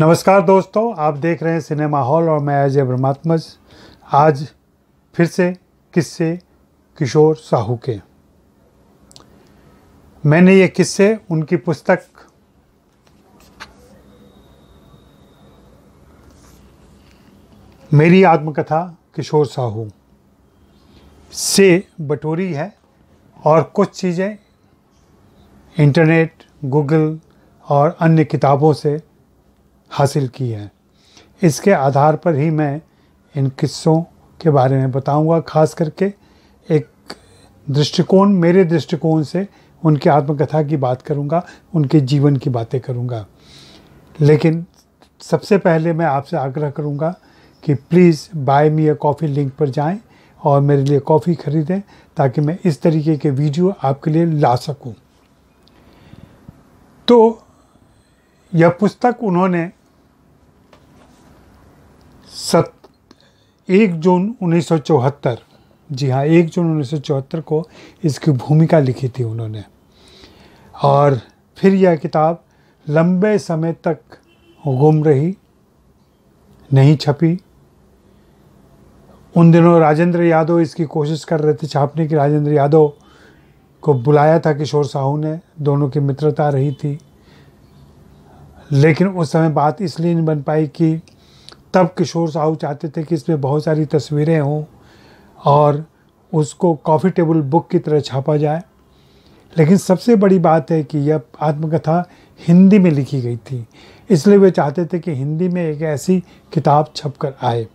नमस्कार दोस्तों आप देख रहे हैं सिनेमा हॉल और मैं अजय ब्रह्मात्मज आज फिर से किस्से किशोर साहू के मैंने ये किस्से उनकी पुस्तक मेरी आत्मकथा किशोर साहू से बटोरी है और कुछ चीज़ें इंटरनेट गूगल और अन्य किताबों से हासिल की है इसके आधार पर ही मैं इन किस्सों के बारे में बताऊंगा खास करके एक दृष्टिकोण मेरे दृष्टिकोण से उनकी आत्मकथा की बात करूंगा उनके जीवन की बातें करूंगा लेकिन सबसे पहले मैं आपसे आग्रह करूंगा कि please buy me a coffee link पर जाएं और मेरे लिए कॉफ़ी ख़रीदें ताकि मैं इस तरीके के वीडियो आपके लिए ला सकूं। तो यह पुस्तक उन्होंने सत एक जून 1974 जी हाँ एक जून 1974 को इसकी भूमिका लिखी थी उन्होंने और फिर यह किताब लंबे समय तक गुम रही नहीं छपी उन दिनों राजेंद्र यादव इसकी कोशिश कर रहे थे छापने की राजेंद्र यादव को बुलाया था किशोर साहू ने दोनों की मित्रता रही थी लेकिन उस समय बात इसलिए नहीं बन पाई कि तब किशोर साहू चाहते थे कि इसमें बहुत सारी तस्वीरें हों और उसको कॉफ़ी टेबल बुक की तरह छापा जाए लेकिन सबसे बड़ी बात है कि यह आत्मकथा हिंदी में लिखी गई थी इसलिए वे चाहते थे कि हिंदी में एक ऐसी किताब छप कर आए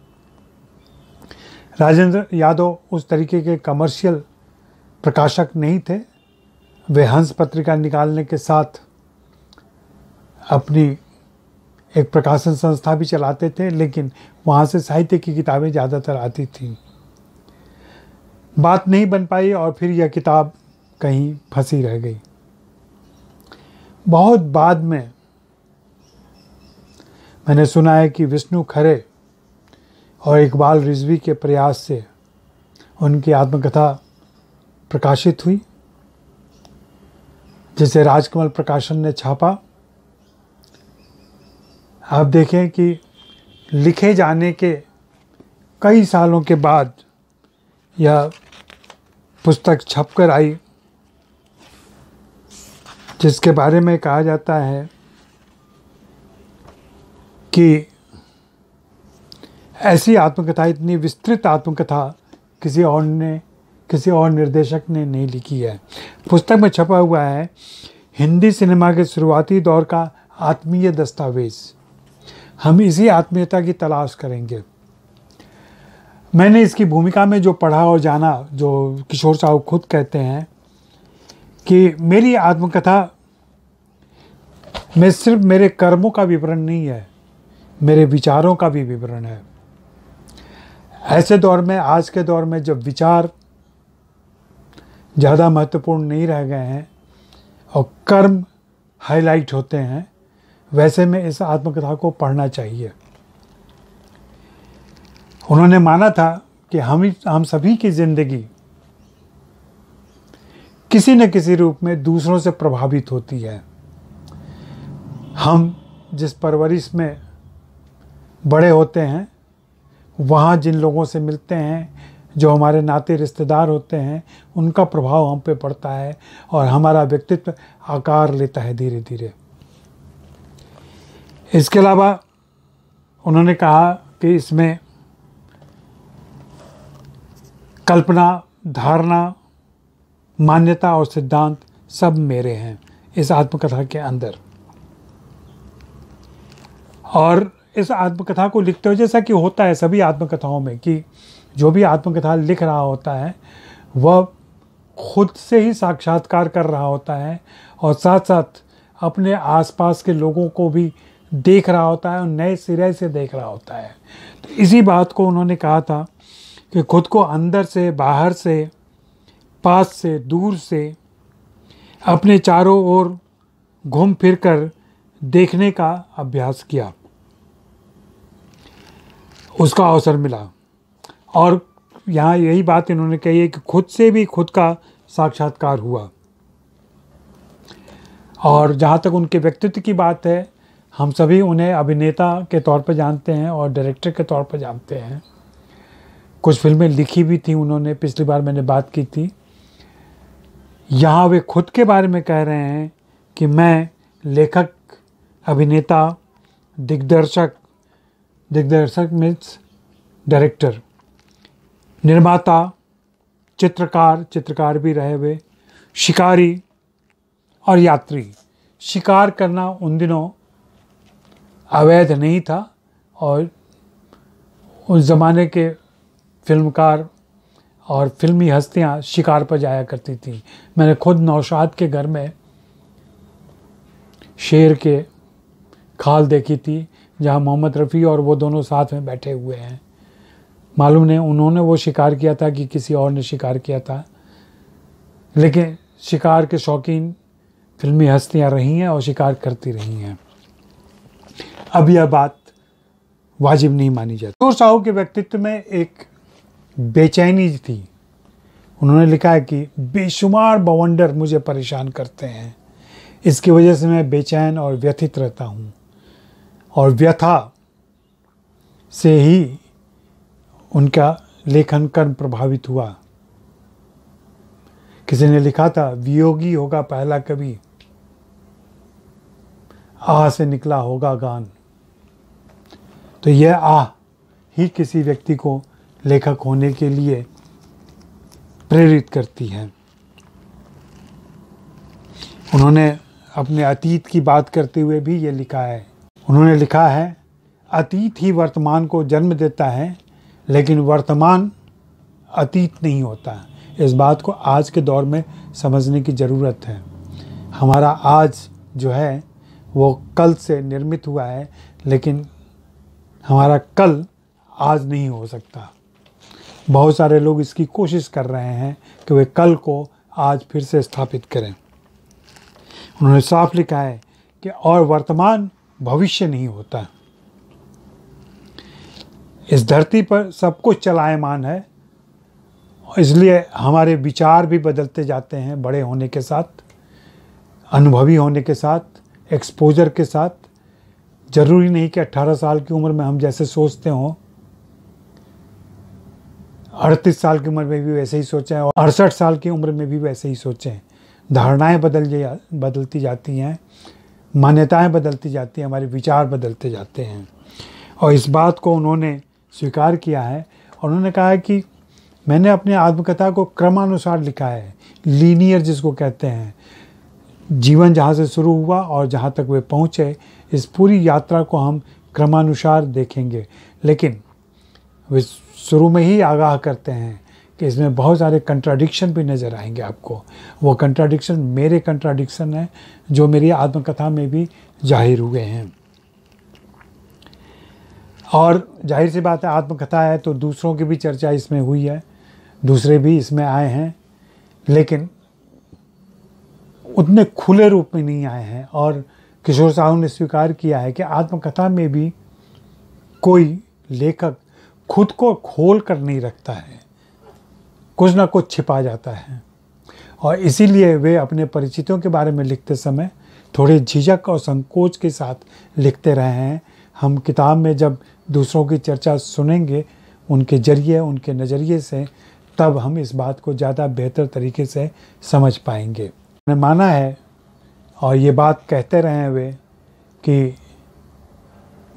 राजेंद्र यादव उस तरीके के कमर्शियल प्रकाशक नहीं थे वे हंस पत्रिका निकालने के साथ अपनी एक प्रकाशन संस्था भी चलाते थे लेकिन वहाँ से साहित्य की किताबें ज़्यादातर आती थीं बात नहीं बन पाई और फिर यह किताब कहीं फंसी रह गई बहुत बाद में मैंने सुना है कि विष्णु खरे और इकबाल रिजवी के प्रयास से उनकी आत्मकथा प्रकाशित हुई जिसे राजकमल प्रकाशन ने छापा आप देखें कि लिखे जाने के कई सालों के बाद यह पुस्तक छपकर आई जिसके बारे में कहा जाता है कि ऐसी आत्मकथा इतनी विस्तृत आत्मकथा किसी और ने किसी और निर्देशक ने नहीं लिखी है पुस्तक में छपा हुआ है हिंदी सिनेमा के शुरुआती दौर का आत्मीय दस्तावेज़ हम इसी आत्मीयता की तलाश करेंगे मैंने इसकी भूमिका में जो पढ़ा और जाना जो किशोर साहू खुद कहते हैं कि मेरी आत्मकथा में सिर्फ मेरे कर्मों का विवरण नहीं है मेरे विचारों का भी विवरण है ऐसे दौर में आज के दौर में जब विचार ज़्यादा महत्वपूर्ण नहीं रह गए हैं और कर्म हाईलाइट होते हैं वैसे में इस आत्मकथा को पढ़ना चाहिए उन्होंने माना था कि हम हम सभी की जिंदगी किसी न किसी रूप में दूसरों से प्रभावित होती है हम जिस परवरिश में बड़े होते हैं वहाँ जिन लोगों से मिलते हैं जो हमारे नाते रिश्तेदार होते हैं उनका प्रभाव हम पे पड़ता है और हमारा व्यक्तित्व आकार लेता है धीरे धीरे इसके अलावा उन्होंने कहा कि इसमें कल्पना धारणा मान्यता और सिद्धांत सब मेरे हैं इस आत्मकथा के अंदर और इस आत्मकथा को लिखते हुए जैसा कि होता है सभी आत्मकथाओं में कि जो भी आत्मकथा लिख रहा होता है वह खुद से ही साक्षात्कार कर रहा होता है और साथ साथ अपने आसपास के लोगों को भी देख रहा होता है और नए सिरे से देख रहा होता है तो इसी बात को उन्होंने कहा था कि खुद को अंदर से बाहर से पास से दूर से अपने चारों ओर घूम फिर कर देखने का अभ्यास किया उसका अवसर मिला और यहाँ यही बात इन्होंने कही है कि खुद से भी खुद का साक्षात्कार हुआ और जहाँ तक उनके व्यक्तित्व की बात है हम सभी उन्हें अभिनेता के तौर पर जानते हैं और डायरेक्टर के तौर पर जानते हैं कुछ फिल्में लिखी भी थी उन्होंने पिछली बार मैंने बात की थी यहाँ वे खुद के बारे में कह रहे हैं कि मैं लेखक अभिनेता दिग्दर्शक दिग्दर्शक मीन्स डायरेक्टर निर्माता चित्रकार चित्रकार भी रहे हुए शिकारी और यात्री शिकार करना उन दिनों अवैध नहीं था और उस ज़माने के फिल्मकार और फिल्मी हस्तियां शिकार पर जाया करती थी मैंने खुद नौशाद के घर में शेर के खाल देखी थी जहां मोहम्मद रफ़ी और वो दोनों साथ में बैठे हुए हैं मालूम नहीं उन्होंने वो शिकार किया था कि किसी और ने शिकार किया था लेकिन शिकार के शौकीन फिल्मी हस्तियां रही हैं और शिकार करती रही हैं अब यह बात वाजिब नहीं मानी जाती चोर साहू के व्यक्तित्व में एक बेचैनी थी उन्होंने लिखा है कि बेशुमार बवंडर मुझे परेशान करते हैं इसकी वजह से मैं बेचैन और व्यथित रहता हूँ और व्यथा से ही उनका लेखन कर्म प्रभावित हुआ किसी ने लिखा था वियोगी होगा पहला कवि आह से निकला होगा गान तो यह आह ही किसी व्यक्ति को लेखक होने के लिए प्रेरित करती है उन्होंने अपने अतीत की बात करते हुए भी ये लिखा है उन्होंने लिखा है अतीत ही वर्तमान को जन्म देता है लेकिन वर्तमान अतीत नहीं होता इस बात को आज के दौर में समझने की ज़रूरत है हमारा आज जो है वो कल से निर्मित हुआ है लेकिन हमारा कल आज नहीं हो सकता बहुत सारे लोग इसकी कोशिश कर रहे हैं कि वे कल को आज फिर से स्थापित करें उन्होंने साफ लिखा है कि और वर्तमान भविष्य नहीं होता इस धरती पर सब कुछ चलायमान है इसलिए हमारे विचार भी बदलते जाते हैं बड़े होने के साथ अनुभवी होने के साथ एक्सपोजर के साथ ज़रूरी नहीं कि 18 साल की उम्र में हम जैसे सोचते हों अड़तीस साल की उम्र में भी वैसे ही सोचें और अड़सठ साल की उम्र में भी वैसे ही सोचें धारणाएं बदल जा बदलती जाती हैं मान्यताएं बदलती जाती हैं हमारे विचार बदलते जाते हैं और इस बात को उन्होंने स्वीकार किया है और उन्होंने कहा है कि मैंने अपने आत्मकथा को क्रमानुसार लिखा है लीनियर जिसको कहते हैं जीवन जहाँ से शुरू हुआ और जहाँ तक वे पहुँचे इस पूरी यात्रा को हम क्रमानुसार देखेंगे लेकिन वे शुरू में ही आगाह करते हैं कि इसमें बहुत सारे कंट्राडिक्शन भी नज़र आएंगे आपको वो कंट्राडिक्शन मेरे कंट्राडिक्शन हैं जो मेरी आत्मकथा में भी जाहिर हुए हैं और जाहिर सी बात है आत्मकथा है तो दूसरों की भी चर्चा इसमें हुई है दूसरे भी इसमें आए हैं लेकिन उतने खुले रूप में नहीं आए हैं और किशोर साहू ने स्वीकार किया है कि आत्मकथा में भी कोई लेखक खुद को खोल कर नहीं रखता है कुछ ना कुछ छिपा जाता है और इसीलिए वे अपने परिचितों के बारे में लिखते समय थोड़े झिझक और संकोच के साथ लिखते रहे हैं हम किताब में जब दूसरों की चर्चा सुनेंगे उनके जरिए उनके नज़रिए से तब हम इस बात को ज़्यादा बेहतर तरीके से समझ पाएंगे ने माना है और ये बात कहते रहे वे कि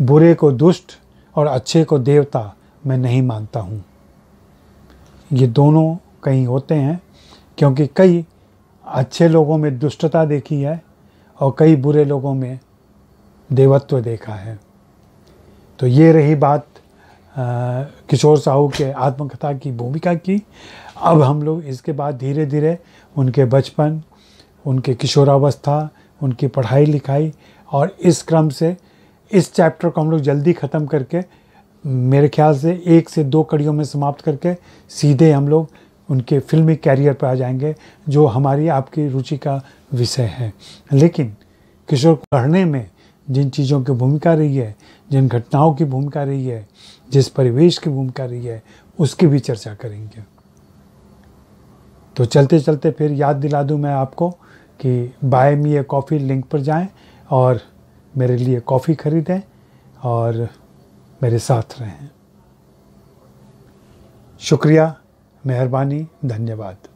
बुरे को दुष्ट और अच्छे को देवता मैं नहीं मानता हूँ ये दोनों कहीं होते हैं क्योंकि कई अच्छे लोगों में दुष्टता देखी है और कई बुरे लोगों में देवत्व देखा है तो ये रही बात आ, किशोर साहू के आत्मकथा की भूमिका की अब हम लोग इसके बाद धीरे धीरे उनके बचपन उनके किशोरावस्था उनकी पढ़ाई लिखाई और इस क्रम से इस चैप्टर को हम लोग जल्दी ख़त्म करके मेरे ख्याल से एक से दो कड़ियों में समाप्त करके सीधे हम लोग उनके फिल्मी कैरियर पर आ जाएंगे जो हमारी आपकी रुचि का विषय है लेकिन किशोर पढ़ने में जिन चीज़ों की भूमिका रही है जिन घटनाओं की भूमिका रही है जिस परिवेश की भूमिका रही है उसकी भी चर्चा करेंगे तो चलते चलते फिर याद दिला दूँ मैं आपको कि buy me a coffee link पर जाएं और मेरे लिए कॉफ़ी ख़रीदें और मेरे साथ रहें शुक्रिया मेहरबानी धन्यवाद